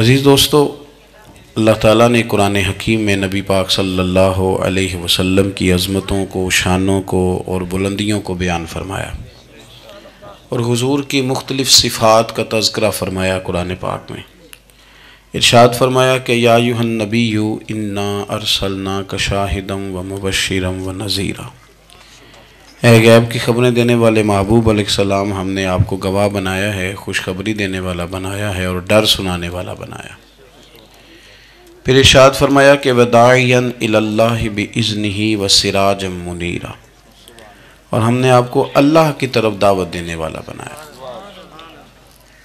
अज़ीज़ दोस्तों अल्लाह ताला ने कुरान हकीम में नबी पाक सल्लल्लाहु अलैहि वसल्लम की अज़मतों को शानों को और बुलंदियों को बयान फरमाया और हुजूर की मुख्तलिफ़ सिफ़ात का तस्करा फरमाया कुरान पाक में इरशाद फरमाया कि या नबी यू इन्ना अरसलना का शाहिदम व मुबशरम व नज़ीरा गैब की खबरें देने वाले महबूब सलाम हमने आपको गवाह बनाया है खुशखबरी देने वाला बनाया है और डर सुनाने वाला बनाया फिर इर्शाद फरमाया कि वदायन इज़न ही व सिराज मुनीरा और हमने आपको अल्लाह की तरफ दावत देने वाला बनाया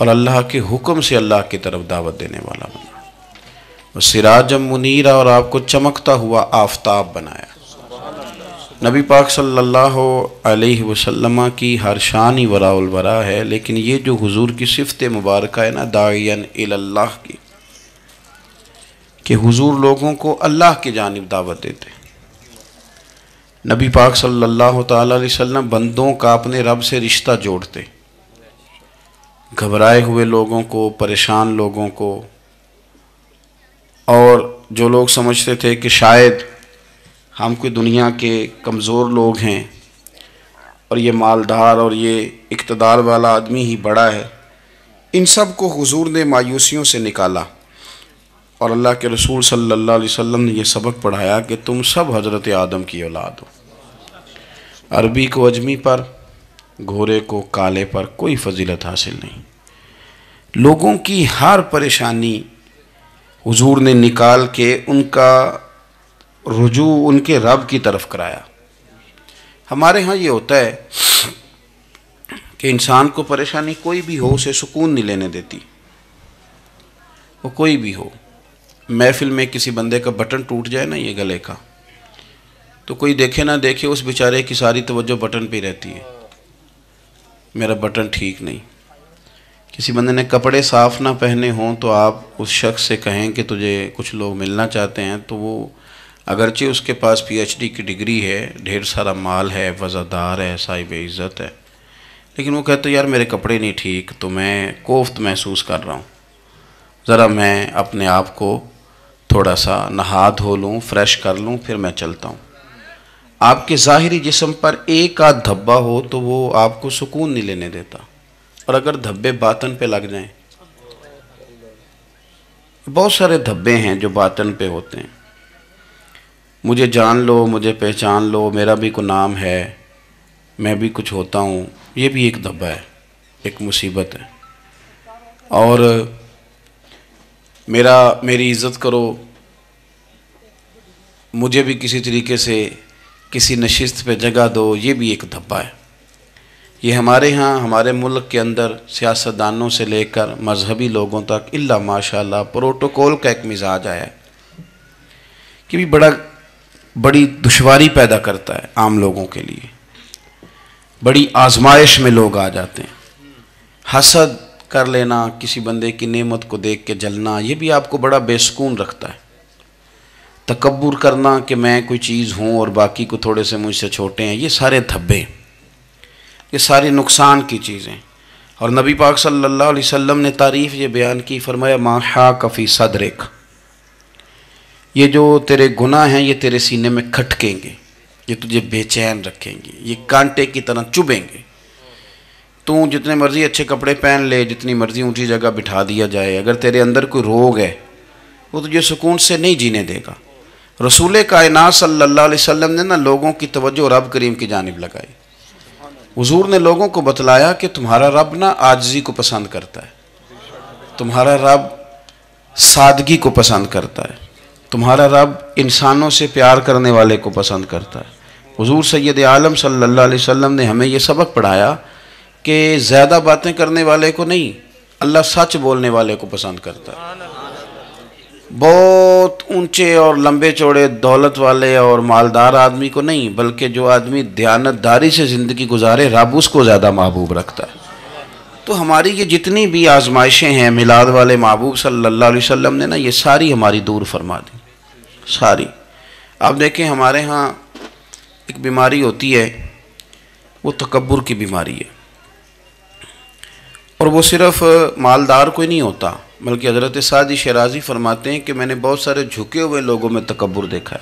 और अल्लाह के हुक्म से अल्लाह की तरफ दावत देने वाला बनाया व सिराज मुनीरा और आपको चमकता हुआ आफताब बनाया नबी पाक सल्लल्लाहु अलैहि वसल्लम की हर शान ही वरा है लेकिन ये जो हुजूर की सिफत मुबारक है ना दायन अल्लाह की कि हुजूर लोगों को अल्लाह की जानब दावत देते नबी पाक सल्लल्लाहु अलैहि वसल्लम बंदों का अपने रब से रिश्ता जोड़ते घबराए हुए लोगों को परेशान लोगों को और जो लोग समझते थे कि शायद हम कोई दुनिया के कमज़ोर लोग हैं और ये मालदार और ये इकतदार वाला आदमी ही बड़ा है इन सब को हुजूर ने मायूसियों से निकाला और अल्लाह के रसूल सल्लल्लाहु अलैहि वसल्लम ने यह सबक पढ़ाया कि तुम सब हज़रत आदम की औलाद हो अरबी को अजमी पर घोरे को काले पर कोई फजीलत हासिल नहीं लोगों की हर परेशानी हुजूर ने निकाल के उनका रुजू उनके रब की तरफ कराया हमारे यहाँ ये होता है कि इंसान को परेशानी कोई भी हो उसे सुकून नहीं लेने देती वो कोई भी हो महफिल में किसी बंदे का बटन टूट जाए ना ये गले का तो कोई देखे ना देखे उस बेचारे की सारी तवज्जो बटन पे रहती है मेरा बटन ठीक नहीं किसी बंदे ने कपड़े साफ़ ना पहने हों तो आप उस शख्स से कहें कि तुझे कुछ लोग मिलना चाहते हैं तो वो अगरचे उसके पास पीएचडी की डिग्री है ढेर सारा माल है वज़ादार है साहिब इज़्ज़त है लेकिन वो कहते यार मेरे कपड़े नहीं ठीक तो मैं कोफ्त महसूस कर रहा हूँ ज़रा मैं अपने आप को थोड़ा सा नहा धो लूँ फ्रेश कर लूँ फिर मैं चलता हूँ आपके ज़ाहरी जिसम पर एक आध धब्बा हो तो वो आपको सुकून नहीं लेने देता और अगर धब्बे बातन पे लग जाएं बहुत सारे धब्बे हैं जो बातन पे होते हैं मुझे जान लो मुझे पहचान लो मेरा भी कोई नाम है मैं भी कुछ होता हूँ ये भी एक दबा है एक मुसीबत है और मेरा मेरी इज़्ज़त करो मुझे भी किसी तरीके से किसी नशिस्त पे जगह दो ये भी एक धब्बा है ये हमारे यहाँ हमारे मुल्क के अंदर सियासतदानों से लेकर मजहबी लोगों तक इल्ला माशा प्रोटोकॉल का एक मिजाज आया है कि भी बड़ा बड़ी दुश्वारी पैदा करता है आम लोगों के लिए बड़ी आजमाइश में लोग आ जाते हैं हसद कर लेना किसी बंदे की नेमत को देख के जलना ये भी आपको बड़ा बेसकून रखता है तकबर करना कि मैं कोई चीज़ हूँ और बाकी को थोड़े से मुझसे छोटे हैं ये सारे धब्बे ये सारे नुकसान की चीज़ें और नबी पाक सल्लल्लाहु अलैहि वसल्लम ने तारीफ़ ये बयान की फरमाया माँ हा कफ़ी सदरेख ये जो तेरे गुनाह हैं ये तेरे सीने में खटकेंगे ये तुझे बेचैन रखेंगे ये कांटे की तरह चुभेंगे तू जितने मर्ज़ी अच्छे कपड़े पहन ले जितनी मर्ज़ी ऊंची जगह बिठा दिया जाए अगर तेरे अंदर कोई रोग है वो तुझे सुकून से नहीं जीने देगा रसूल कायना सल्ला वसम ने ना लोगों की तवज्जो रब करीम की जानब लगाई हजूर ने लोगों को बतलाया कि तुम्हारा रब ना आजजी को पसंद करता है तुम्हारा रब सादगी को पसंद करता है तुम्हारा रब इंसानों से प्यार करने वाले को पसंद करता है हजूर सैद आलम सल्ला वसम ने हमें यह सबक पढ़ाया कि ज़्यादा बातें करने वाले को नहीं अल्लाह सच बोलने वाले को पसंद करता है बहुत ऊंचे और लंबे चौड़े दौलत वाले और मालदार आदमी को नहीं बल्कि जो आदमी दयानतदारी से ज़िंदगी गुजारे रब उसको ज़्यादा महबूब रखता है तो हमारी ये जितनी भी आजमाइशें हैं मिलाद वाले महबूब सल्ला अलैहि ने ना ये सारी हमारी दूर फरमा दी सारी आप देखें हमारे यहाँ एक बीमारी होती है वो तकबर की बीमारी है और वो सिर्फ़ मालदार को ही नहीं होता बल्कि हज़रत सादी शराजी फरमाते हैं कि मैंने बहुत सारे झुके हुए लोगों में तकबर देखा है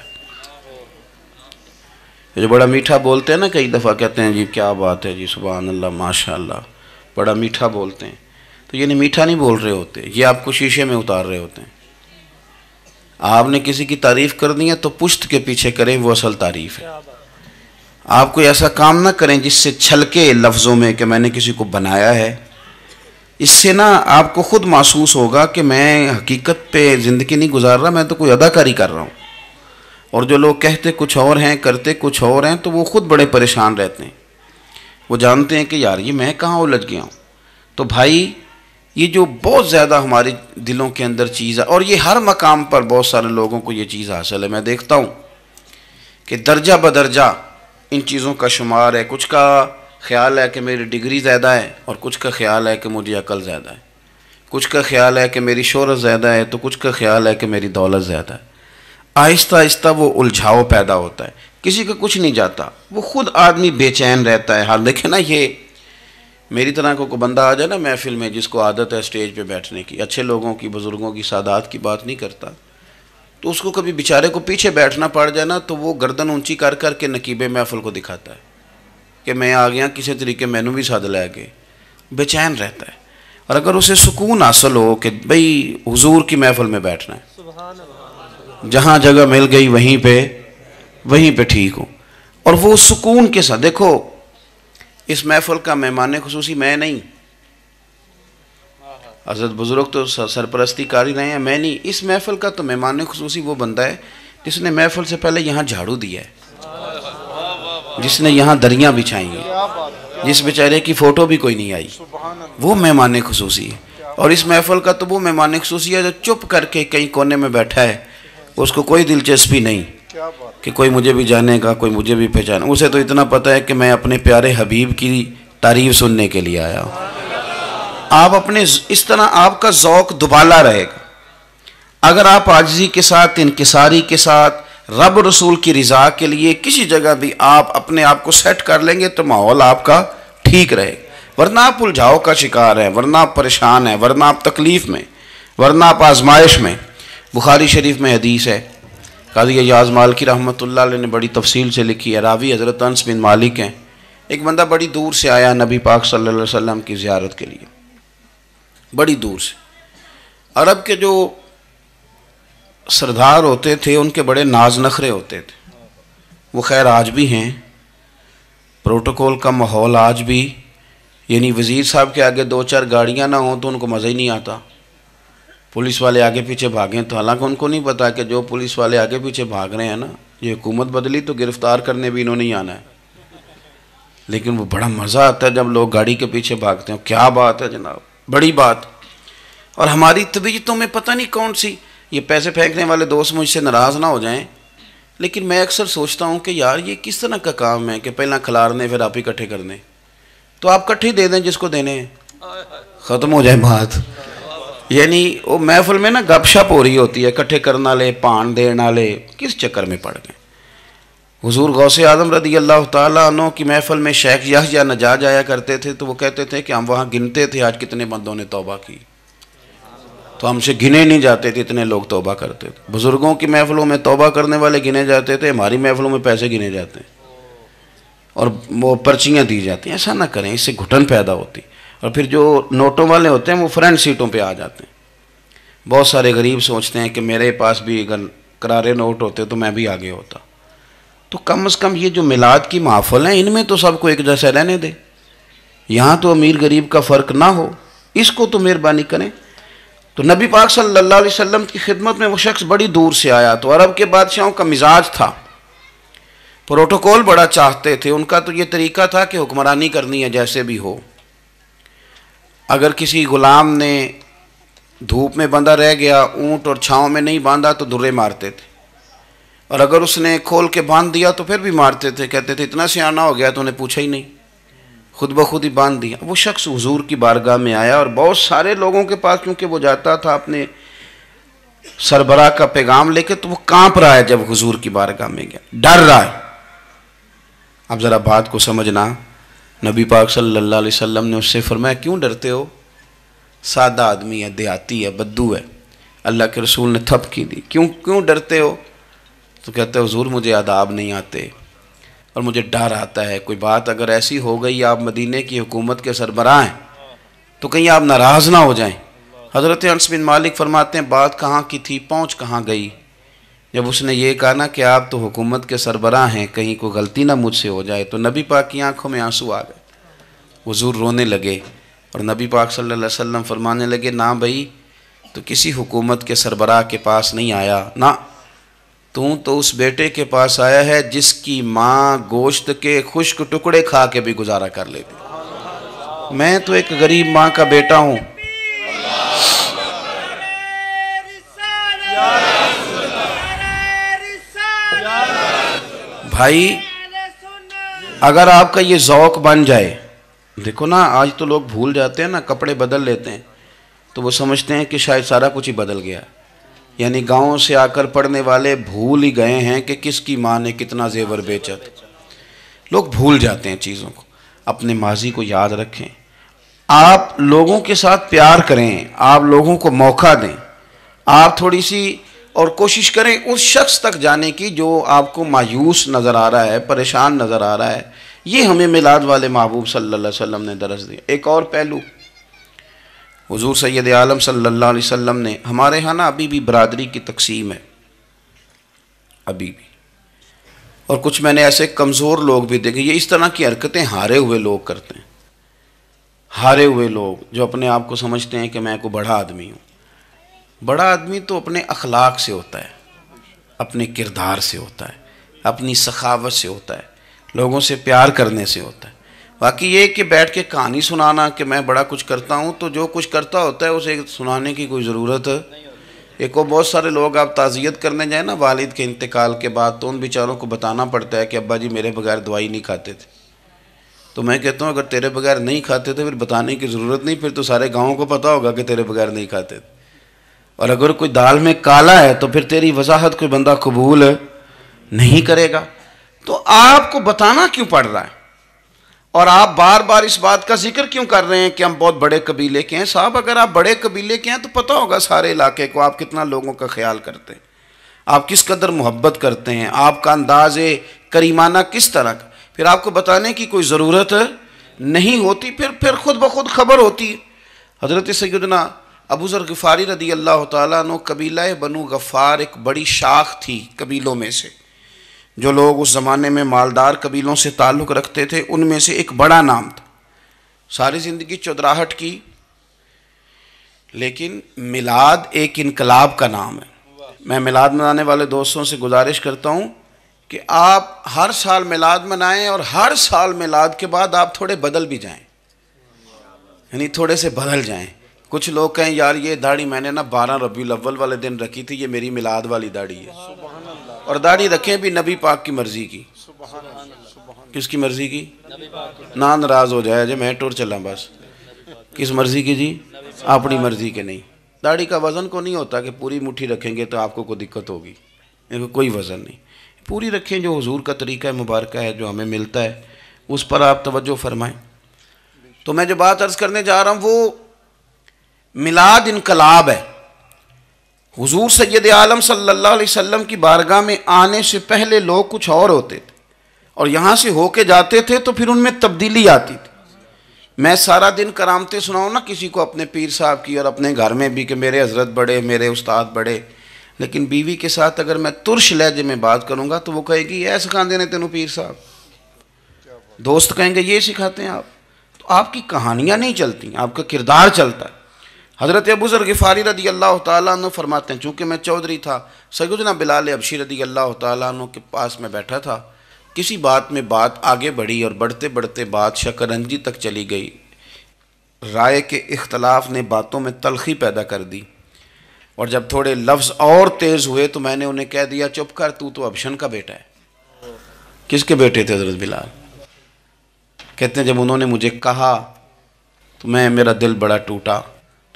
जो बड़ा मीठा बोलते हैं ना कई दफ़ा कहते हैं जी क्या बात है जी सुबह अल्लाह माशा बड़ा मीठा बोलते हैं तो ये नहीं मीठा नहीं बोल रहे होते ये आपको शीशे में उतार रहे होते हैं आपने किसी की तारीफ करनी है तो पुश्त के पीछे करें वो असल तारीफ है आप कोई ऐसा काम ना करें जिससे छलके लफ्ज़ों में कि मैंने किसी को बनाया है इससे ना आपको ख़ुद महसूस होगा कि मैं हकीकत पे ज़िंदगी नहीं गुजार रहा मैं तो कोई अदाकारी कर रहा हूँ और जो लोग कहते कुछ और हैं करते कुछ और हैं तो वो ख़ुद बड़े परेशान रहते हैं वो जानते हैं कि यार ये मैं कहाँ उलझ गया हूँ तो भाई ये जो बहुत ज़्यादा हमारे दिलों के अंदर चीज़ है और ये हर मकाम पर बहुत सारे लोगों को ये चीज़ हासिल है मैं देखता हूँ कि दर्जा बदर्जा इन चीज़ों का शुमार है कुछ का ख्याल है कि मेरी डिग्री ज़्यादा है और कुछ का ख्याल है कि मुझे अकल ज़्यादा है कुछ का ख्याल है कि मेरी शहरत ज़्यादा है तो कुछ का ख्याल है कि मेरी दौलत ज़्यादा है आहिस्ता आहिस्ता वो उलझाव पैदा होता है किसी का कुछ नहीं जाता वो खुद आदमी बेचैन रहता है हाल देखे ना ये मेरी तरह को, बंदा आ जाए ना महफिल में जिसको आदत है स्टेज पे बैठने की अच्छे लोगों की बुज़ुर्गों की सादात की बात नहीं करता तो उसको कभी बेचारे को पीछे बैठना पड़ जाए ना तो वो गर्दन ऊंची कर कर के नकीबे महफिल को दिखाता है कि मैं आ गया किसी तरीके मैनू भी सद लै गए बेचैन रहता है और अगर उसे सुकून हासिल हो कि भई हजूर की महफिल में बैठना है जहाँ जगह मिल गई वहीं पर वहीं पर ठीक हो और वो सुकून के साथ देखो इस महफल का मेहमान खसूसी मैं नहीं हजरत बुज़ुर्ग तो सरपरस्ती कर ही रहे हैं मैं नहीं इस महफल का तो मेहमान खसूसी वो बंदा है जिसने महफल से पहले यहाँ झाड़ू दिया है जिसने यहाँ दरियाँ बिछाई हैं जिस बेचारे की फ़ोटो भी कोई नहीं आई वो मेहमान खसूसी है और इस महफल का तो वो मेहमान खसूसी है जो चुप करके कहीं कोने में बैठा है उसको कोई दिलचस्पी नहीं कि कोई मुझे भी जानेगा कोई मुझे भी पहचाने उसे तो इतना पता है कि मैं अपने प्यारे हबीब की तारीफ सुनने के लिए आया हूँ आप अपने इस तरह आपका जौक़ दुबाला रहेगा अगर आप आजी के साथ इनकसारी के साथ रब रसूल की रज़ा के लिए किसी जगह भी आप अपने आप को सेट कर लेंगे तो माहौल आपका ठीक रहेगा वरना आप उलझाओ का शिकार हैं वरना आप परेशान हैं वरना आप तकलीफ़ में वरना आप आजमाइश में बुखारी शरीफ में हदीस है काजी याज मालकी रहमत ने बड़ी तफसील से लिखी है रावी हज़रत अंस बिन मालिक हैं एक बंदा बड़ी दूर से आया नबी पाक सल्लल्लाहु अलैहि वसल्लम की ज़्यारत के लिए बड़ी दूर से अरब के जो सरदार होते थे उनके बड़े नाज नखरे होते थे वो खैर आज भी हैं प्रोटोकॉल का माहौल आज भी यानी वज़ीर साहब के आगे दो चार गाड़ियाँ ना हों तो उनको मज़ा ही नहीं आता पुलिस वाले आगे पीछे भागे तो हालांकि उनको नहीं पता कि जो पुलिस वाले आगे पीछे भाग रहे हैं ना ये हुकूमत बदली तो गिरफ्तार करने भी इन्होंने ही आना है लेकिन वो बड़ा मज़ा आता है जब लोग गाड़ी के पीछे भागते हैं क्या बात है जनाब बड़ी बात और हमारी तबीयतों में पता नहीं कौन सी ये पैसे फेंकने वाले दोस्त मुझसे नाराज़ ना हो जाए लेकिन मैं अक्सर सोचता हूँ कि यार ये किस तरह का काम है कि पहला खिलारने फिर आप इकट्ठे करने तो आप इकट्ठे दे दें जिसको देने ख़त्म हो जाए बात यानी वो महफल में ना गपशप हो रही होती है इकट्ठे करने वाले पान देने वाले किस चक्कर में पड़ गए हजूर गौ से आजम रदी अल्लाह तु की महफल में शेख या नजाज आया करते थे तो वो कहते थे कि हम वहाँ गिनते थे आज कितने बंदों ने तोबा की तो हमसे गिने नहीं जाते थे इतने लोग तोबा करते थे बुज़ुर्गों की महफलों में तोबा करने वाले गिने जाते थे हमारी महफलों में पैसे गिने जाते हैं और वो पर्चियाँ दी जाती हैं ऐसा ना करें इससे घुटन पैदा होती और फिर जो नोटों वाले होते हैं वो फ्रंट सीटों पे आ जाते हैं बहुत सारे गरीब सोचते हैं कि मेरे पास भी अगर करारे नोट होते तो मैं भी आगे होता तो कम से कम ये जो मिलाद की माफ़ल हैं इनमें तो सबको एक जैसा रहने दे यहाँ तो अमीर गरीब का फ़र्क ना हो इसको तो मेहरबानी करें तो नबी पाक सल्लल्लाहु अलैहि वसल्लम की खिदमत में वो शख्स बड़ी दूर से आया तो अरब के बादशाहों का मिजाज था प्रोटोकॉल बड़ा चाहते थे उनका तो ये तरीका था कि हुक्मरानी करनी है जैसे भी हो अगर किसी गुलाम ने धूप में बंधा रह गया ऊंट और छाँव में नहीं बांधा तो दुर्रे मारते थे और अगर उसने खोल के बांध दिया तो फिर भी मारते थे कहते थे इतना सियाना हो गया तो उन्हें पूछा ही नहीं खुद ब खुद ही बांध दिया वो शख्स हुजूर की बारगाह में आया और बहुत सारे लोगों के पास क्योंकि वो जाता था अपने सरबरा का पैगाम लेके तो वो कांप रहा है जब हुजूर की बारगाह में गया डर रहा है अब ज़रा बात को समझना नबी पाक सल्लल्लाहु अलैहि वसल्लम ने उससे फरमाया क्यों डरते हो सादा आदमी है देहाती है बद्दू है अल्लाह के रसूल ने थप की दी क्यों क्यों डरते हो तो कहते हजूर मुझे आदाब नहीं आते और मुझे डर आता है कोई बात अगर ऐसी हो गई आप मदीने की हुकूमत के सरबराह हैं तो कहीं आप नाराज़ ना हो जाएं हज़रत अनस बिन मालिक फरमाते हैं बात कहाँ की थी पहुँच कहाँ गई जब उसने ये कहा ना कि आप तो हुकूमत के सरबरा हैं कहीं को गलती ना मुझसे हो जाए तो नबी पाक की आंखों में आंसू आ गए हजूर रोने लगे और नबी पाक सल्लल्लाहु अलैहि वसल्लम फरमाने लगे ना भाई तो किसी हुकूमत के सरबराह के पास नहीं आया ना तू तो उस बेटे के पास आया है जिसकी माँ गोश्त के खुश्क टुकड़े खा के भी गुजारा कर लेती मैं तो एक गरीब माँ का बेटा हूँ भाई अगर आपका ये जौक बन जाए देखो ना आज तो लोग भूल जाते हैं ना कपड़े बदल लेते हैं तो वो समझते हैं कि शायद सारा कुछ ही बदल गया यानी गाँव से आकर पढ़ने वाले भूल ही गए हैं कि किसकी माँ ने कितना जेवर बेचा था लोग भूल जाते हैं चीज़ों को अपने माजी को याद रखें आप लोगों के साथ प्यार करें आप लोगों को मौका दें आप थोड़ी सी और कोशिश करें उस शख्स तक जाने की जो आपको मायूस नज़र आ रहा है परेशान नज़र आ रहा है ये हमें मिलाद वाले महबूब सल्लल्लाहु अलैहि वसल्लम ने दरस दिया एक और पहलू हुजूर सैद आलम सल्लल्लाहु अलैहि वसल्लम ने हमारे यहाँ ना अभी भी बरदरी की तकसीम है अभी भी और कुछ मैंने ऐसे कमज़ोर लोग भी देखे ये इस तरह की हरकतें हारे हुए लोग करते हैं हारे हुए लोग जो अपने आप को समझते हैं कि मैं को बड़ा आदमी हूँ बड़ा आदमी तो अपने अखलाक से होता है अपने किरदार से होता है अपनी सखावत से होता है लोगों से प्यार करने से होता है बाकी ये कि बैठ के कहानी सुनाना कि मैं बड़ा कुछ करता हूँ तो जो कुछ करता होता है उसे सुनाने की कोई ज़रूरत एक और बहुत सारे लोग आप ताज़ियत करने जाए ना वालिद के इंतकाल के बाद तो उन बेचारों को बताना पड़ता है कि अब्बा जी मेरे बगैर दवाई नहीं खाते थे तो मैं कहता हूँ अगर तेरे बगैर नहीं खाते थे तो फिर बताने की ज़रूरत नहीं फिर तो सारे गाँव को पता होगा कि तेरे बगैर नहीं खाते थे और अगर कोई दाल में काला है तो फिर तेरी वजाहत कोई बंदा कबूल नहीं करेगा तो आपको बताना क्यों पड़ रहा है और आप बार बार इस बात का जिक्र क्यों कर रहे हैं कि हम बहुत बड़े कबीले के हैं साहब अगर आप बड़े कबीले के हैं तो पता होगा सारे इलाके को आप कितना लोगों का ख्याल करते हैं आप किस कदर मोहब्बत करते हैं आपका अंदाज करीमाना किस तरह का फिर आपको बताने की कोई ज़रूरत नहीं होती फिर फिर खुद ब खुद खबर होती हज़रत सैदना अबू ज़र गफ़ारी रदी अल्लाह तु कबीला बनु गफ़ार एक बड़ी शाख थी कबीलों में से जो लोग उस ज़माने में मालदार कबीलों से ताल्लुक़ रखते थे उनमें से एक बड़ा नाम था सारी ज़िंदगी चौधराहट की लेकिन मिलाद एक इनकलाब का नाम है मैं मिलाद मनाने वाले दोस्तों से गुजारिश करता हूँ कि आप हर साल मिलाद मनाएं और हर साल मिलाद के बाद आप थोड़े बदल भी जाएं यानी थोड़े से बदल जाएं कुछ लोग कहें यार ये दाढ़ी मैंने ना बारह रबी अव्वल वाले दिन रखी थी ये मेरी मिलाद वाली दाढ़ी है और दाढ़ी रखें भी नबी पाक की मर्ज़ी की किसकी मर्ज़ी की ना नाराज़ हो जाए जी मैं टुर चला बस किस मर्ज़ी की जी अपनी मर्ज़ी के नहीं दाढ़ी का वज़न को नहीं होता कि पूरी मुठ्ठी रखेंगे तो आपको कोई दिक्कत होगी इनको कोई वज़न नहीं पूरी रखें जो हजूर का तरीका है मुबारक है जो हमें मिलता है उस पर आप तवज्जो फरमाएं तो मैं जो बात अर्ज़ करने जा रहा हूँ वो मिलाद इनकलाब है हुजूर सैद आलम सल्लल्लाहु अलैहि वसल्लम की बारगाह में आने से पहले लोग कुछ और होते थे और यहाँ से होके जाते थे तो फिर उनमें तब्दीली आती थी मैं सारा दिन करामते सुनाऊँ ना किसी को अपने पीर साहब की और अपने घर में भी कि मेरे हजरत बड़े मेरे उस्ताद बड़े लेकिन बीवी के साथ अगर मैं तुर्श लहजे में बात करूँगा तो वो कहेगी यह सिखाते देने तेनों पीर साहब दोस्त कहेंगे ये सिखाते हैं आप तो आपकी कहानियाँ नहीं चलती आपका किरदार चलता है हज़रत अबूज़र गफ़ारी रदी अल्लाह तु फरमाते हैं चूँकि मैं चौधरी था सैदना बिलाल अबशी रदी अल्लाह तु के पास में बैठा था किसी बात में बात आगे बढ़ी और बढ़ते बढ़ते बात शकरंजी तक चली गई राय के इख्तलाफ ने बातों में तलखी पैदा कर दी और जब थोड़े लफ्ज़ और तेज़ हुए तो मैंने उन्हें कह दिया चुप कर तू तो अबशन का बेटा है किसके बेटे थे हजरत बिलाल कहते हैं जब उन्होंने मुझे कहा तो मैं मेरा दिल बड़ा टूटा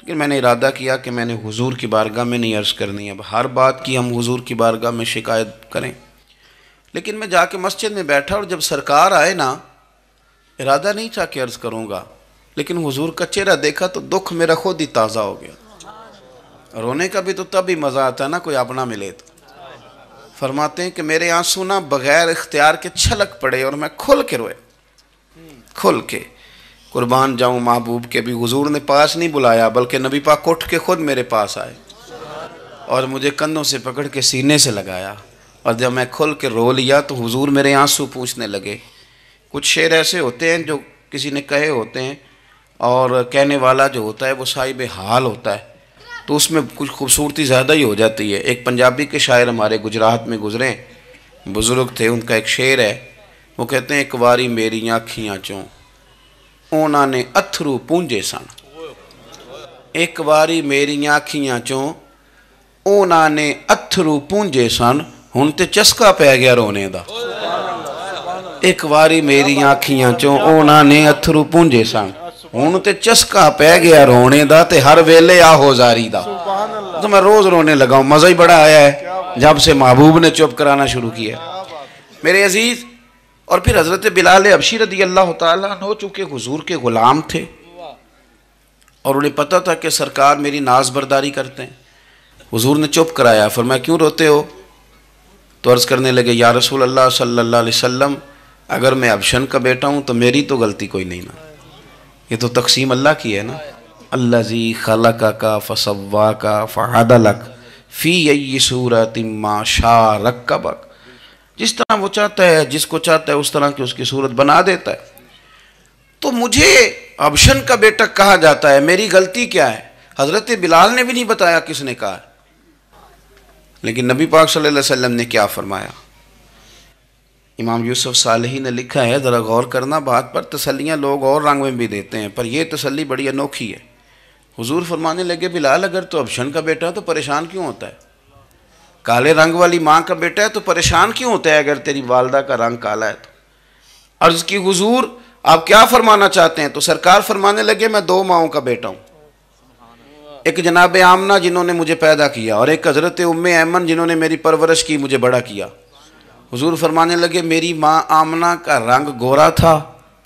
लेकिन मैंने इरादा किया कि मैंने हुजूर की बारगाह में नहीं अर्ज़ करनी अब हर बात की हम हुजूर की बारगाह में शिकायत करें लेकिन मैं जाके मस्जिद में बैठा और जब सरकार आए ना इरादा नहीं था कि अर्ज़ करूँगा लेकिन हुजूर का चेहरा देखा तो दुख मेरा खुद ही ताज़ा हो गया रोने का भी तो तब ही मज़ा आता ना कोई अपना मिले तो फरमाते हैं कि मेरे आंसू ना बग़ैर इख्तियार के छलक पड़े और मैं खुल के रोए खुल के कुर्बान जाऊँ महबूब के भी हजूर ने पास नहीं बुलाया बल्कि नबी पाक उठ के ख़ुद मेरे पास आए और मुझे कंधों से पकड़ के सीने से लगाया और जब मैं खुल के रो लिया तो हुजूर मेरे आंसू पूछने लगे कुछ शेर ऐसे होते हैं जो किसी ने कहे होते हैं और कहने वाला जो होता है वो साहिब हाल होता है तो उसमें कुछ खूबसूरती ज़्यादा ही हो जाती है एक पंजाबी के शायर हमारे गुजरात में गुजरे बुज़ुर्ग थे उनका एक शेर है वो कहते हैं एक वारी मेरी आँखियाँ चों ਉਹਨਾਂ ਨੇ ਅਥਰੂ ਪੂੰਝੇ ਸਨ ਇੱਕ ਵਾਰੀ ਮੇਰੀਆਂ ਅੱਖੀਆਂ ਚੋਂ ਉਹਨਾਂ ਨੇ ਅਥਰੂ ਪੂੰਝੇ ਸਨ ਹੁਣ ਤੇ ਚਸਕਾ ਪੈ ਗਿਆ ਰੋਣੇ ਦਾ ਇੱਕ ਵਾਰੀ ਮੇਰੀਆਂ ਅੱਖੀਆਂ ਚੋਂ ਉਹਨਾਂ ਨੇ ਅਥਰੂ ਪੂੰਝੇ ਸਨ ਹੁਣ ਤੇ ਚਸਕਾ ਪੈ ਗਿਆ ਰੋਣੇ ਦਾ ਤੇ ਹਰ ਵੇਲੇ ਆਹੋ ਜ਼ਾਰੀ ਦਾ तो मैं रोज़ रोने लगा हूँ मज़ा ही बड़ा आया है जब से महबूब ने चुप कराना शुरू किया मेरे अजीज़ और फिर हज़रत बिलाल अबशी रदी अल्लाह तु चूँकि हजूर के ग़ुलाम थे और उन्हें पता था कि सरकार मेरी नाज बरदारी करते हैं हजूर ने चुप कराया फिर मैं क्यों रोते हो तो अर्ज़ करने लगे या रसूल अल्लाह सल्ला अगर मैं अबशन का बेटा हूँ तो मेरी तो गलती कोई नहीं ना ये तो तकसीम अल्लाह की है ना अल्लाह जी खल का, का फसवा का फ़हादा लक फ़ी यही सूरत इमा शाह का बक जिस तरह वो चाहता है जिसको चाहता है उस तरह की उसकी सूरत बना देता है तो मुझे अबशन का बेटा कहा जाता है मेरी गलती क्या है हज़रत बिलाल ने भी नहीं बताया किसने कहा लेकिन नबी पाक सल्लल्लाहु अलैहि वसल्लम ने क्या फरमाया इमाम यूसुफ सालही ने लिखा है ज़रा गौर करना बात पर तसलियाँ लोग और रंग में भी देते हैं पर यह तसली बड़ी अनोखी है हुजूर फरमाने लगे बिलाल अगर तो अबशन का बेटा है तो परेशान क्यों होता है काले रंग वाली माँ का बेटा है तो परेशान क्यों होता है अगर तेरी वालदा का रंग काला है तो अर्ज की हुजूर आप क्या फरमाना चाहते हैं तो सरकार फरमाने लगे मैं दो माओं का बेटा हूँ एक जनाब आमना जिन्होंने मुझे पैदा किया और एक हज़रत उम अमन जिन्होंने मेरी परवरिश की मुझे बड़ा किया हुजूर फरमाने लगे मेरी माँ आमना का रंग गोरा था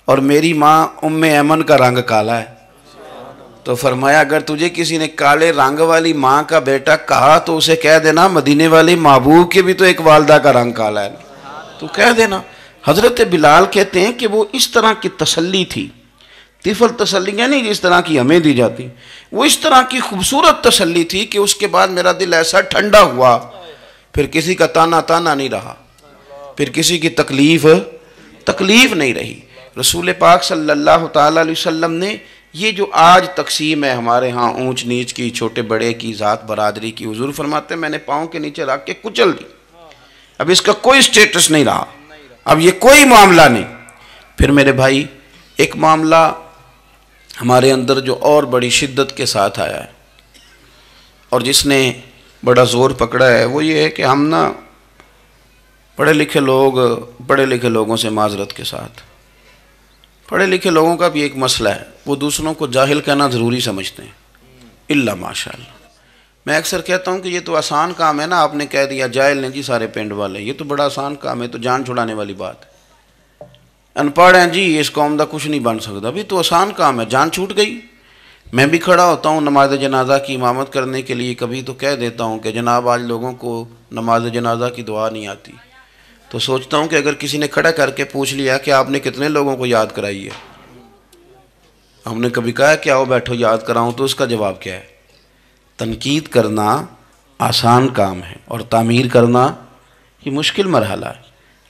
और मेरी माँ उम अमन का रंग काला है तो फरमाया अगर तुझे किसी ने काले रंग वाली माँ का बेटा कहा तो उसे कह देना मदीने वाली महबूब के भी तो एक वालदा का रंग काला है तो कह देना हज़रत बिलाल कहते हैं कि वो इस तरह की तसल्ली थी तिफल तसली नहीं जिस तरह की हमें दी जाती वो इस तरह की खूबसूरत तसली थी कि उसके बाद मेरा दिल ऐसा ठंडा हुआ फिर किसी का ताना ताना नहीं रहा फिर किसी की तकलीफ़ तकलीफ़ नहीं रही रसूल पाक सल्लल्लाहु अलैहि वसल्लम ने ये जो आज तकसीम है हमारे यहाँ ऊंच नीच की छोटे बड़े की ज़ात बरदरी की हजूर फरमाते मैंने पाँव के नीचे रख के कुचल दी अब इसका कोई स्टेटस नहीं रहा अब ये कोई मामला नहीं फिर मेरे भाई एक मामला हमारे अंदर जो और बड़ी शिद्दत के साथ आया है और जिसने बड़ा ज़ोर पकड़ा है वो ये है कि हम ना पढ़े लिखे लोग पढ़े लिखे लोगों से माजरत के साथ पढ़े लिखे लोगों का भी एक मसला है वो दूसरों को जाहिल कहना ज़रूरी समझते हैं इल्ला माशा मैं अक्सर कहता हूँ कि ये तो आसान काम है ना आपने कह दिया जाहिल ने जी सारे पिंड वाले ये तो बड़ा आसान काम है तो जान छुड़ाने वाली बात है अनपढ़ हैं जी इस कौम का कुछ नहीं बन सकता भी तो आसान काम है जान छूट गई मैं भी खड़ा होता हूँ नमाज जनाजा की इमामत करने के लिए कभी तो कह देता हूँ कि जनाब आज लोगों को नमाज जनाजा की दुआ नहीं आती तो सोचता हूँ कि अगर किसी ने खड़ा करके पूछ लिया कि आपने कितने लोगों को याद कराई है हमने कभी कहा कि आओ बैठो याद कराऊँ तो उसका जवाब क्या है तनकीद करना आसान काम है और तामीर करना ये मुश्किल मरहला है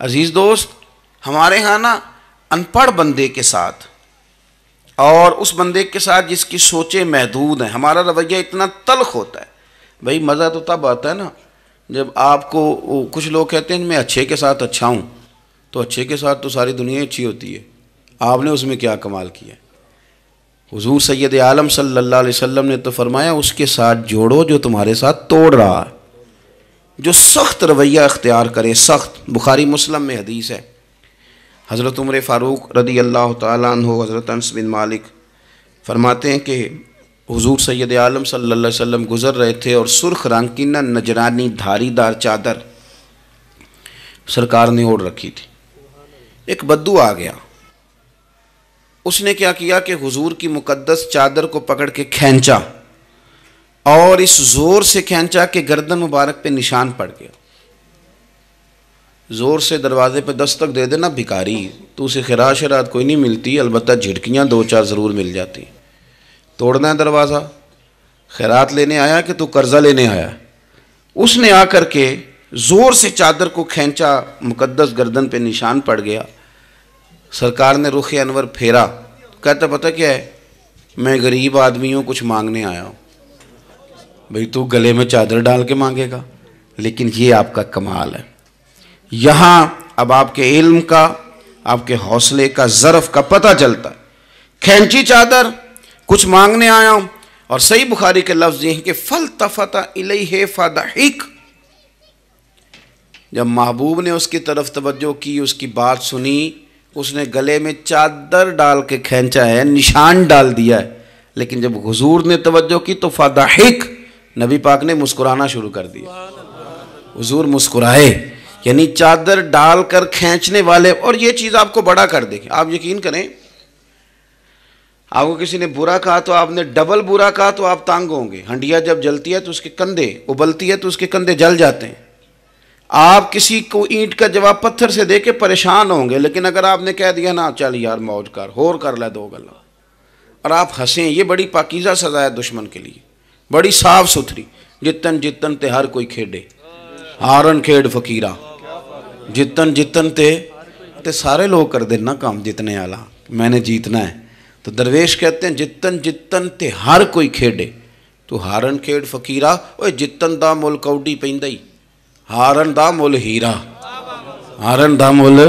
अज़ीज़ दोस्त हमारे यहाँ ना अनपढ़ बंदे के साथ और उस बंदे के साथ जिसकी सोचें महदूद हैं हमारा रवैया इतना तलख होता है भाई मज़ा तो तब आता है ना जब आपको कुछ लोग कहते हैं मैं अच्छे के साथ अच्छा हूँ तो अच्छे के साथ तो सारी दुनिया अच्छी होती है आपने उसमें क्या कमाल किया हुजूर सैद आलम सल्लल्लाहु अलैहि वसल्लम ने तो फरमाया उसके साथ जोड़ो जो तुम्हारे साथ तोड़ रहा है जो सख्त रवैया अख्तियार करे सख्त बुखारी मुस्लिम में हदीस है हज़रत उमर फ़ारूक रदी अल्लाह तज़रत हज़रत अनस बिन मालिक फरमाते हैं कि हुजूर सैद आलम सल्लल्लाहु अलैहि वसल्लम गुज़र रहे थे और सुर्ख रंगीना नजरानी धारीदार चादर सरकार ने ओढ़ रखी थी एक बद्दू आ गया उसने क्या किया कि हुजूर की मुकद्दस चादर को पकड़ के खींचा और इस ज़ोर से खींचा कि गर्दन मुबारक पे निशान पड़ गया ज़ोर से दरवाजे पे दस्तक दे देना भिकारी तो उसे खराज रात कोई नहीं मिलती अलबत्त झिड़कियाँ दो चार ज़रूर मिल जाती तोड़ना है दरवाज़ा खैरात लेने आया कि तू कर्ज़ा लेने आया उसने आकर के ज़ोर से चादर को खींचा मुकद्दस गर्दन पे निशान पड़ गया सरकार ने रुख अनवर फेरा कहता पता क्या है मैं गरीब आदमी हूँ कुछ मांगने आया हूँ भाई तू गले में चादर डाल के मांगेगा लेकिन ये आपका कमाल है यहाँ अब आपके इल्म का आपके हौसले का ज़रफ़ का पता चलता खैची चादर कुछ मांगने आया हूं और सही बुखारी के लफ्ज ये हैं कि फल तफता इलही फदहिक जब महबूब ने उसकी तरफ तवज्जो की उसकी बात सुनी उसने गले में चादर डाल के खींचा है निशान डाल दिया है लेकिन जब हजूर ने तवज्जो की तो फादाहिक नबी पाक ने मुस्कुराना शुरू कर दिया हजूर मुस्कुराए यानी चादर डाल कर खींचने वाले और ये चीज़ आपको बड़ा कर देखें आप यकीन करें आपको किसी ने बुरा कहा तो आपने डबल बुरा कहा तो आप तांग होंगे हंडिया जब जलती है तो उसके कंधे उबलती है तो उसके कंधे जल जाते हैं आप किसी को ईंट का जवाब पत्थर से दे के परेशान होंगे लेकिन अगर आपने कह दिया ना चल यार मौज कर होर कर ले दो गल और आप हंसे ये बड़ी पाकिजा सज़ा है दुश्मन के लिए बड़ी साफ सुथरी जितन जितन ते हर कोई खेडे हारन खेड फकीरा जितन जितन ते ते सारे लोग कर देना काम जितने आला मैंने जीतना है तो दरवेश कहते हैं जितन जितन ते हर कोई खेडे तू हारन खेड फकीरा ओ जितन दा मुल कौडी ਪੈਂਦਾ ही हारन दा ਮੁੱਲ हीरा हारन दा मुल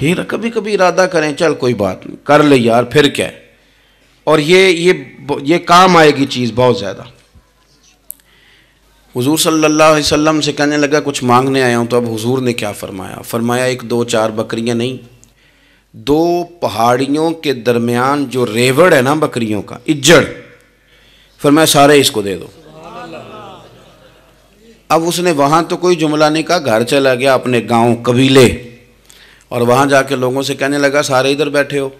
हीरा कभी कभी इरादा करें चल कोई बात नहीं कर ले यार फिर क्या और ये ये ये काम आएगी चीज़ बहुत ज़्यादा हुजूर सल्लल्लाहु अलैहि वसल्लम से कहने लगा कुछ मांगने आया हूँ तो अब हुजूर ने क्या फरमाया फरमाया एक दो चार बकरियाँ नहीं दो पहाड़ियों के दरमियान जो रेवड़ है ना बकरियों का इज्जड़ फिर मैं सारे इसको दे दो अब उसने वहां तो कोई जुमला नहीं कहा घर चला गया अपने गांव कबीले और वहां जाके लोगों से कहने लगा सारे इधर बैठे हो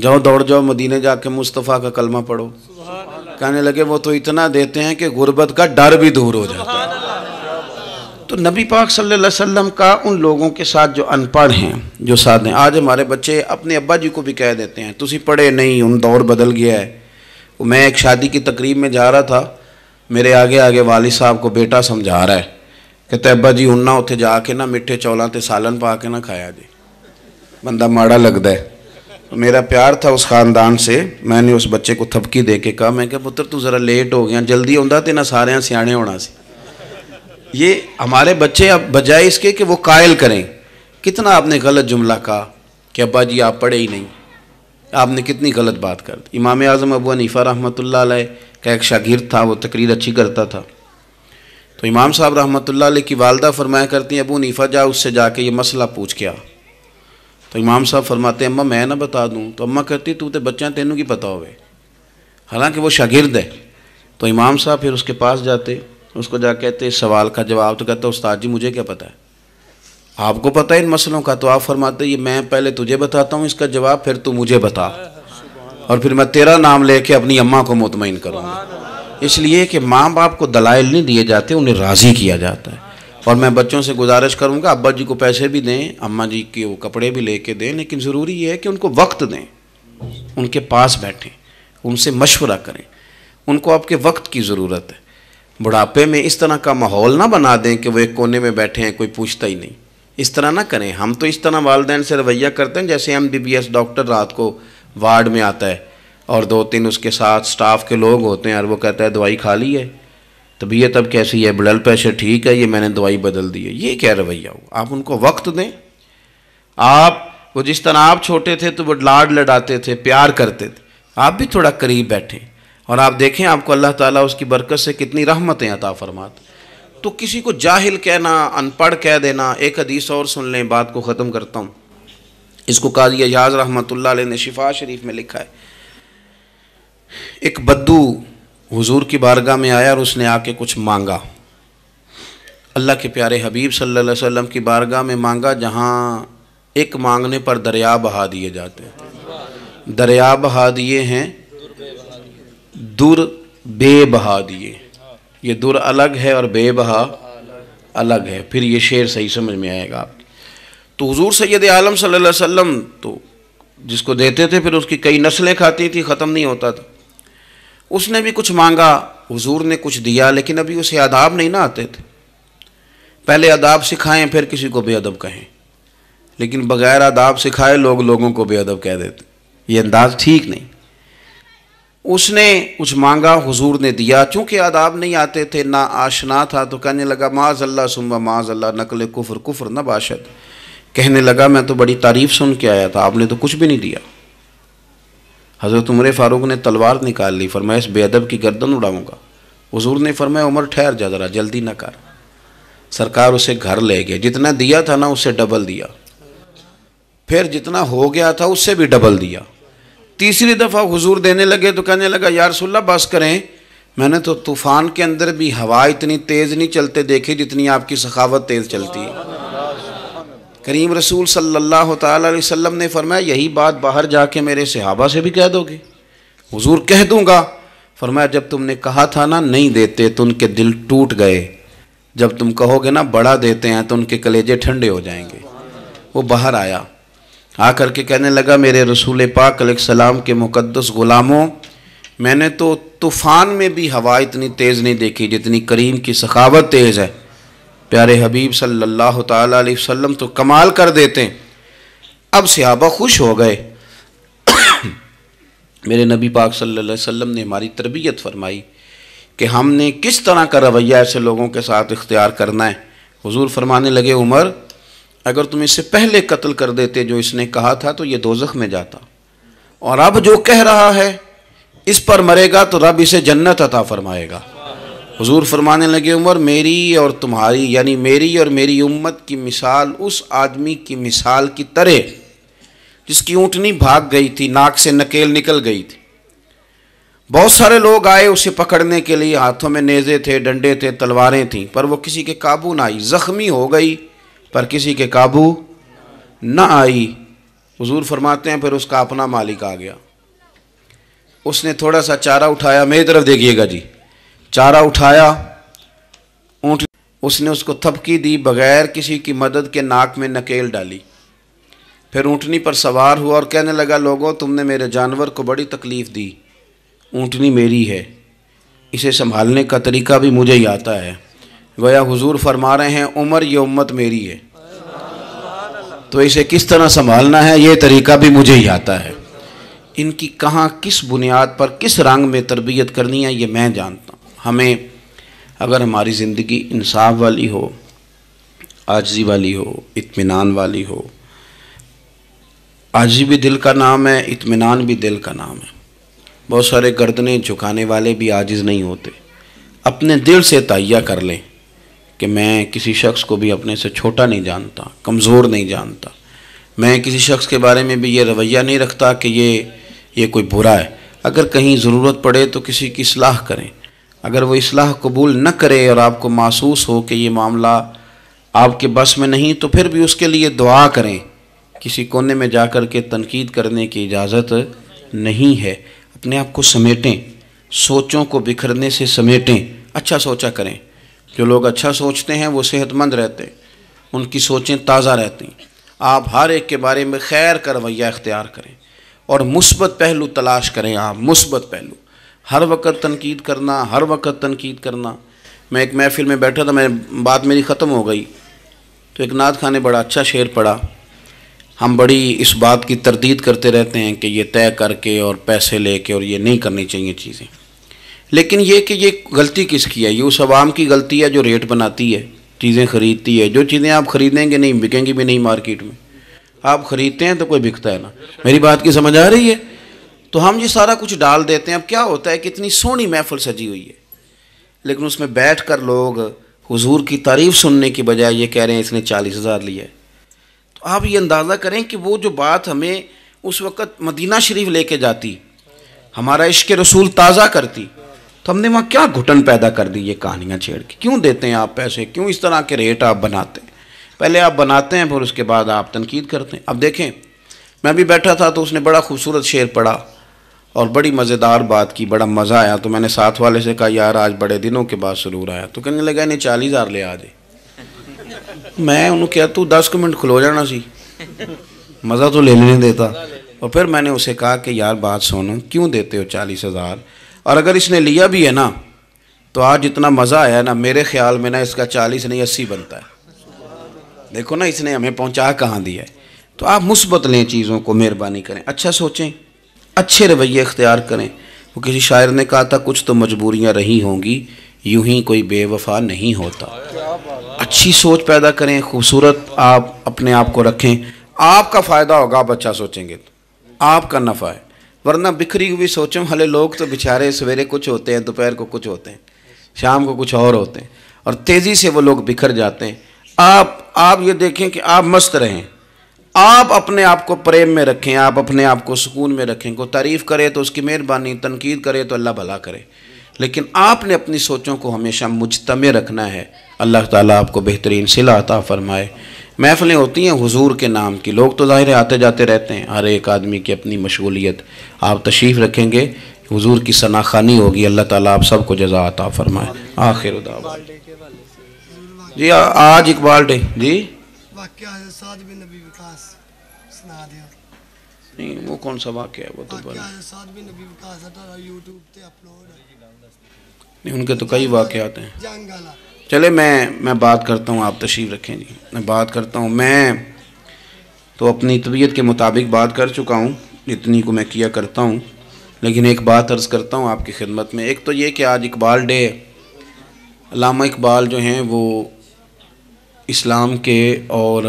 जाओ दौड़ जाओ मदीने जाके मुस्तफ़ा का कलमा पढ़ो कहने लगे वो तो इतना देते हैं कि गुर्बत का डर भी दूर हो जाता है तो नबी पाक सल्लल्लाहु अलैहि वसल्लम का उन लोगों के साथ जो अनपढ़ हैं जो साथ हैं आज हमारे बच्चे अपने अब्बा जी को भी कह देते हैं तुम पढ़े नहीं उन दौर बदल गया है मैं एक शादी की तकरीब में जा रहा था मेरे आगे आगे वाली साहब को बेटा समझा रहा है कहते अब्बा जी उन्ना ना उत्थे जाके ना मिठे चौलों से सालन पा के ना खाया जी बंदा माड़ा लगता है तो मेरा प्यार था उस खानदान से मैंने उस बच्चे को थपकी दे के कहा मैं क्या पुत्र तू ज़रा लेट हो गया जल्दी आंता तो ना सारे सियाने होना सी ये हमारे बच्चे अब बजाय इसके कि वो कायल करें कितना आपने गलत जुमला कहा कि अब्बा जी आप पढ़े ही नहीं आपने कितनी गलत बात कर दी इमाम आज़म अबू हनीफ़ा रहमत का एक शागिर्द था वो तकरीर अच्छी करता था तो इमाम साहब रहमत की वालदा फरमाया करती हैं अबू हनीफ़ा जा उससे जाके ये मसला पूछ क्या तो इमाम साहब फरमाते अम्मा मैं ना बता दूँ तो अम्मा कहती तू तो बच्चा तेनों की पता हो हालांकि वो शागिर्द है तो इमाम साहब फिर उसके पास जाते उसको जा कहते सवाल का जवाब तो कहता उस्ताद जी मुझे क्या पता है आपको पता है इन मसलों का तो आप फरमाते ये मैं पहले तुझे बताता हूँ इसका जवाब फिर तू मुझे बता और फिर मैं तेरा नाम लेके अपनी अम्मा को मुतमिन करूँगा इसलिए कि माँ बाप को दलाइल नहीं दिए जाते उन्हें राज़ी किया जाता है और मैं बच्चों से गुजारिश करूँगा अब्बा जी को पैसे भी दें अम्मा जी के वो कपड़े भी लेके दें लेकिन ज़रूरी ये है कि उनको वक्त दें उनके पास बैठें उनसे मशवरा करें उनको आपके वक्त की ज़रूरत है बुढ़ापे में इस तरह का माहौल ना बना दें कि वो एक कोने में बैठे हैं कोई पूछता ही नहीं इस तरह ना करें हम तो इस तरह वालदेन से रवैया करते हैं जैसे M B B S doctor रात को वार्ड में आता है और दो तीन उसके साथ स्टाफ के लोग होते हैं और वो कहता है दवाई खा ली है तो तबीयत अब कैसी है ब्लड प्रेशर ठीक है ये मैंने दवाई बदल दी है ये क्या रवैया हो आप उनको वक्त दें आप वो जिस तरह आप छोटे थे तो वो लाड लड़ाते थे प्यार करते थे आप भी थोड़ा करीब बैठें और आप देखें आपको अल्लाह ताला उसकी बरकत से कितनी रहमतें अता फ़रमात तो किसी को जाहिल कहना अनपढ़ कह देना एक हदीस और सुन लें बात को ख़त्म करता हूँ इसको काजी एजाज रहमत ने शिफा शरीफ में लिखा है एक बद्दू हुजूर की बारगाह में आया और उसने आके कुछ मांगा अल्लाह के प्यारे हबीब सल्लल्लाहु अलैहि वसल्लम की बारगाह में मांगा जहाँ एक मांगने पर दरिया बहा दिए जाते हैं दरिया बहा दिए हैं दुर बेबहा दिए ये दुर अलग है और बेबहा अलग है फिर ये शेर सही समझ में आएगा आप तो हजूर सैद आलम सल्ला वम तो जिसको देते थे फिर उसकी कई नस्लें खाती थी ख़त्म नहीं होता था उसने भी कुछ मांगा हज़ूर ने कुछ दिया लेकिन अभी उसे आदाब नहीं ना आते थे पहले आदाब सिखाएं फिर किसी को बेअदब कहें लेकिन बगैर आदाब सिखाए लोग लोगों को बेअदब कह देते ये अंदाज़ ठीक नहीं उसने कुछ मांगा हुजूर ने दिया क्योंकि आदाब नहीं आते थे ना आशना था तो कहने लगा माज अल्लाह सुनवा माज अल्लाह नकल कुफर कुफर न बाशद कहने लगा मैं तो बड़ी तारीफ़ सुन के आया था आपने तो कुछ भी नहीं दिया हज़रत उमर फ़ारूक ने तलवार निकाल ली फरमाया इस बेअदब की गर्दन उड़ाऊँगा हजूर ने फरमाया उमर ठहर जा ज़रा जल्दी ना कर सरकार उसे घर ले गए जितना दिया था ना उससे डबल दिया फिर जितना हो गया था उससे भी डबल दिया तीसरी दफ़ा हुजूर देने लगे तो कहने लगा यार सुल्ला बस करें मैंने तो तूफ़ान के अंदर भी हवा इतनी तेज़ नहीं चलते देखी जितनी आपकी सखावत तेज़ चलती है करीम रसूल सल्लल्लाहु अलैहि वसल्लम ने फरमाया यही बात बाहर जाके मेरे सहाबा से भी कह दोगे हुजूर कह दूंगा फरमाया जब तुमने कहा था ना नहीं देते तो उनके दिल टूट गए जब तुम कहोगे ना बड़ा देते हैं तो उनके कलेजे ठंडे हो जाएंगे वो बाहर आया आकर के कहने लगा मेरे रसूल पाक सलाम के मुक़दस ग़ुलामों मैंने तो तूफ़ान में भी हवा इतनी तेज़ नहीं देखी जितनी करीम की सखावत तेज़ है प्यारे हबीब सल्लल्लाहु अलैहि वसल्लम तो कमाल कर देते हैं अब सहाबा खुश हो गए मेरे नबी पाक सल्लल्लाहु अलैहि वसल्लम ने हमारी तरबियत फरमाई कि हमने किस तरह का रवैया ऐसे लोगों के साथ इख्तियार करना है हुजूर फरमाने लगे उमर अगर तुम इसे पहले कत्ल कर देते जो इसने कहा था तो ये दोजख में जाता और अब जो कह रहा है इस पर मरेगा तो रब इसे जन्नत अता फरमाएगा हुजूर फरमाने लगे उमर मेरी और तुम्हारी यानी मेरी और मेरी उम्मत की मिसाल उस आदमी की मिसाल की तरह जिसकी ऊँटनी भाग गई थी नाक से नकेल निकल गई थी बहुत सारे लोग आए उसे पकड़ने के लिए हाथों में नेज़े थे डंडे थे तलवारें थीं पर वो किसी के काबू ना आई ज़ख्मी हो गई पर किसी के काबू न आई हजूर फरमाते हैं फिर उसका अपना मालिक आ गया उसने थोड़ा सा चारा उठाया मेरी तरफ देखिएगा जी चारा उठाया ऊँट उसने उसको थपकी दी बगैर किसी की मदद के नाक में नकेल डाली फिर ऊँटनी पर सवार हुआ और कहने लगा लोगों तुमने मेरे जानवर को बड़ी तकलीफ़ दी ऊँटनी मेरी है इसे संभालने का तरीका भी मुझे ही आता है गोया हुजूर फरमा रहे हैं उम्र ये उम्मत मेरी है तो इसे किस तरह संभालना है ये तरीका भी मुझे ही आता है इनकी कहाँ किस बुनियाद पर किस रंग में तरबियत करनी है ये मैं जानता हूँ हमें अगर हमारी ज़िंदगी इंसाफ वाली हो आजी वाली हो इत्मीनान वाली हो आजी भी दिल का नाम है इत्मीनान भी दिल का नाम है बहुत सारे गर्दनें झुकाने वाले भी आजिज़ नहीं होते अपने दिल से तैया कर लें कि मैं किसी शख्स को भी अपने से छोटा नहीं जानता कमज़ोर नहीं जानता मैं किसी शख्स के बारे में भी ये रवैया नहीं रखता कि ये ये कोई बुरा है अगर कहीं ज़रूरत पड़े तो किसी की सलाह करें अगर वो इसलाह कबूल न करे और आपको महसूस हो कि ये मामला आपके बस में नहीं तो फिर भी उसके लिए दुआ करें किसी कोने में जा कर के तनकीद करने की इजाज़त नहीं है अपने आप को समेटें सोचों को बिखरने से समेटें अच्छा सोचा करें जो लोग अच्छा सोचते हैं वो सेहतमंद रहते हैं उनकी सोचें ताज़ा रहती आप हर एक के बारे में खैर का रवैया इख्तियार करें और मुस्बत पहलू तलाश करें आप मुस्बत पहलू हर वक्त तनकीद करना हर वक्त तनकीद करना मैं एक महफिल में बैठा था मैं बात मेरी ख़त्म हो गई तो एक नाथ खान ने बड़ा अच्छा शेर पढ़ा हम बड़ी इस बात की तरदीद करते रहते हैं कि ये तय करके और पैसे लेके और ये नहीं करनी चाहिए चीज़ें लेकिन ये कि ये गलती किसकी है ये उस आवाम की गलती है जो रेट बनाती है चीज़ें ख़रीदती है जो चीज़ें आप ख़रीदेंगे नहीं बिकेंगी भी नहीं मार्केट में आप ख़रीदते हैं तो कोई बिकता है ना मेरी बात की समझ आ रही है तो हम ये सारा कुछ डाल देते हैं अब क्या होता है कि इतनी सोनी महफल सजी हुई है लेकिन उसमें बैठ कर लोग हुजूर की तारीफ़ सुनने की बजाय ये कह रहे हैं इसने चालीस हज़ार लिया है तो आप ये अंदाज़ा करें कि वो जो बात हमें उस वक़्त मदीना शरीफ लेके जाती हमारा इश्क रसूल ताज़ा करती तो हमने वहाँ क्या घुटन पैदा कर दी ये कहानियाँ छेड़ के क्यों देते हैं आप पैसे क्यों इस तरह के रेट आप बनाते हैं पहले आप बनाते हैं फिर उसके बाद आप तनकीद करते हैं अब देखें मैं भी बैठा था तो उसने बड़ा खूबसूरत शेर पढ़ा और बड़ी मज़ेदार बात की बड़ा मज़ा आया तो मैंने साथ वाले से कहा यार आज बड़े दिनों के बाद सुरूर आया तो कहने लगा इन्हें चालीस हज़ार ले आ दे मैं उन्होंने कहा तू दस मिनट खुलो जाना सी मज़ा तो ले लेने देता और फिर मैंने उसे कहा कि यार बात सुनो क्यों देते हो चालीस हज़ार और अगर इसने लिया भी है ना तो आज इतना मज़ा आया ना मेरे ख्याल में ना इसका चालीस नहीं अस्सी बनता है देखो ना इसने हमें पहुंचा कहाँ दिया है तो आप मुस्बत लें चीज़ों को मेहरबानी करें अच्छा सोचें अच्छे रवैये इख्तियार करें वो किसी शायर ने कहा था कुछ तो मजबूरियाँ रही होंगी यूं ही कोई बेवफा नहीं होता अच्छी सोच पैदा करें खूबसूरत आप अपने आप को रखें आपका फ़ायदा होगा आप अच्छा सोचेंगे तो आपका नफ़ा है वरना बिखरी हुई सोचो हले लोग तो बेचारे सवेरे कुछ होते हैं दोपहर को कुछ होते हैं शाम को कुछ और होते हैं और तेज़ी से वो लोग बिखर जाते हैं आप आप ये देखें कि आप मस्त रहें आप अपने आप को प्रेम में रखें आप अपने आप को सुकून में रखें को तारीफ़ करे तो उसकी मेहरबानी तनकीद करे तो अल्लाह भला करे लेकिन आपने अपनी सोचों को हमेशा मुजतम रखना है अल्लाह ताला आपको बेहतरीन सिला अता फरमाए महफ़लें होती हैं हुजूर के नाम की लोग तो ज़ाहिर आते जाते रहते हैं हर एक आदमी की अपनी मशगूलियत आप तशरीफ़ रखेंगे हुजूर की सनाखानी खानी होगी अल्लाह ताला आप सबको जजा आता फरमाए आखिर उदा जी आ, आज इकबाल डे जी नहीं वो कौन सा वाक्य है वो तो नहीं उनके तो कई वाक़ हैं चले मैं मैं बात करता हूँ आप तशरीफ़ रखें जी मैं बात करता हूँ मैं तो अपनी तबीयत के मुताबिक बात कर चुका हूँ इतनी को मैं किया करता हूँ लेकिन एक बात अर्ज़ करता हूँ आपकी खिदमत में एक तो ये कि आज इकबाल डे अलामा इकबाल जो हैं वो इस्लाम के और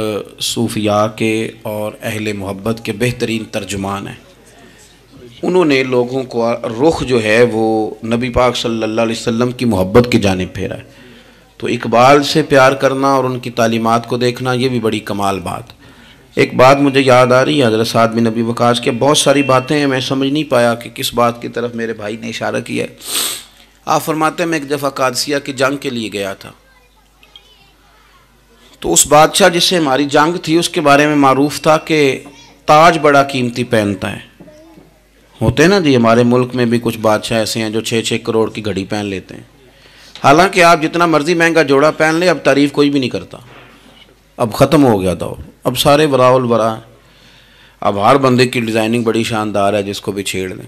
सूफिया के और अहल मोहब्बत के बेहतरीन तर्जुमान हैं उन्होंने लोगों को रुख जो है वो नबी पाक सल्लल्लाहु अलैहि वसल्लम की मोहब्बत की जानब फेरा है तो इकबाल से प्यार करना और उनकी तालीमत को देखना ये भी बड़ी कमाल बात एक बात मुझे याद आ रही है हजरत साद बिन नबी वकास के बहुत सारी बातें हैं मैं समझ नहीं पाया कि किस बात की तरफ मेरे भाई ने इशारा किया है आप फरमाते मैं एक दफ़ा कादसिया की जंग के लिए गया था तो उस बादशाह जिससे हमारी जंग थी उसके बारे में मरूफ था कि ताज बड़ा कीमती पहनता है होते ना जी हमारे मुल्क में भी कुछ बादशाह ऐसे हैं जो छः छः करोड़ की घड़ी पहन लेते हैं हालांकि आप जितना मर्जी महंगा जोड़ा पहन ले अब तारीफ़ कोई भी नहीं करता अब ख़त्म हो गया था अब सारे बराबल बरा अब हर बंदे की डिज़ाइनिंग बड़ी शानदार है जिसको भी छेड़ लें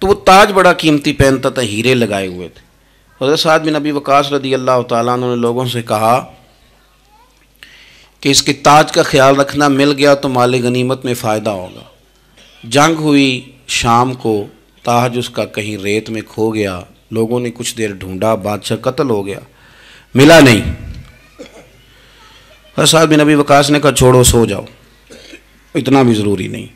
तो वो ताज बड़ा कीमती पहनता था हीरे लगाए हुए थे हजरत साद बिन नबी वकास रदी अल्लाह तुमने लोगों से कहा कि इसके ताज का ख्याल रखना मिल गया तो माल गनीमत में फ़ायदा होगा जंग हुई शाम को ताज उसका कहीं रेत में खो गया लोगों ने कुछ देर ढूंढा बादशाह कत्ल हो गया मिला नहीं हर बिन अभी वकास ने कहा छोड़ो सो जाओ इतना भी ज़रूरी नहीं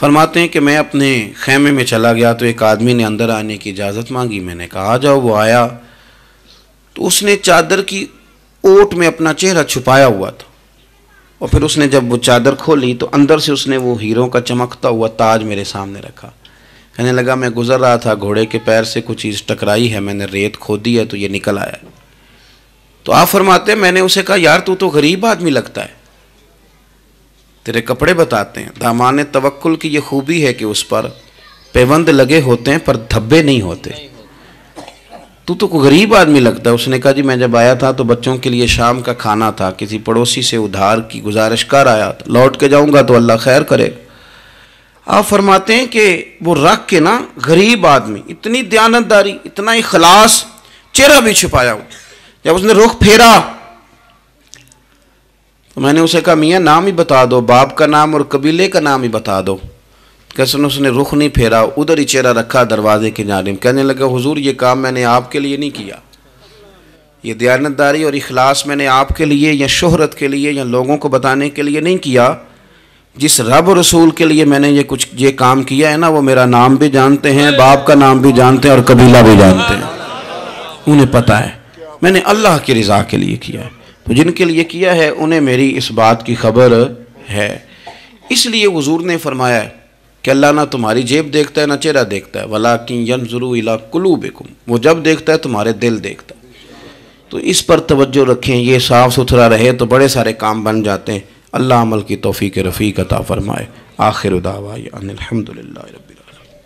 फरमाते हैं कि मैं अपने खेमे में चला गया तो एक आदमी ने अंदर आने की इजाज़त मांगी मैंने कहा आ जाओ वो आया तो उसने चादर की ओट में अपना चेहरा छुपाया हुआ था और फिर उसने जब वो चादर खोली तो अंदर से उसने वो हीरों का चमकता हुआ ताज मेरे सामने रखा कहने लगा मैं गुजर रहा था घोड़े के पैर से कुछ चीज़ टकराई है मैंने रेत खोदी है तो ये निकल आया तो आप फरमाते मैंने उसे कहा यार तू तो गरीब आदमी लगता है तेरे कपड़े बताते हैं दामाने तवक्ल की ये खूबी है कि उस पर पेवंद लगे होते हैं पर धब्बे नहीं होते तू तो गरीब आदमी लगता है उसने कहा जी मैं जब आया था तो बच्चों के लिए शाम का खाना था किसी पड़ोसी से उधार की गुजारिश कर आया लौट के जाऊंगा तो अल्लाह खैर करे आप फरमाते हैं कि वो रख के ना गरीब आदमी इतनी दयानतदारी इतना इखलास चेहरा भी छुपाया हो जब उसने रुख फेरा तो मैंने उसे कहा मियाँ नाम ही बता दो बाप का नाम और कबीले का नाम ही बता दो कैसे उसने रुख नहीं फेरा उधर ही चेहरा रखा दरवाजे के में कहने लगा हुजूर ये काम मैंने आपके लिए नहीं किया ये दयानतदारी और इखलास मैंने आपके लिए या शोहरत के लिए या लोगों को बताने के लिए नहीं किया जिस रब रसूल के लिए मैंने ये कुछ ये काम किया है ना वो मेरा नाम भी जानते हैं बाप का नाम भी जानते हैं और कबीला भी जानते हैं उन्हें पता है मैंने अल्लाह की रज़ा के लिए किया है तो जिनके लिए किया है उन्हें मेरी इस बात की खबर है इसलिए हजूर ने फरमाया है कि अल्लाह ना तुम्हारी जेब देखता है ना चेहरा देखता है वला कि यनजरू इला बेकुम वो जब देखता है तुम्हारे दिल देखता है तो इस पर तोज्जो रखें ये साफ़ सुथरा रहे तो बड़े सारे काम बन जाते हैं اللہ عمل کی توفیق رفیق عطا فرمائے آخر دعوائی ان الحمدللہ رب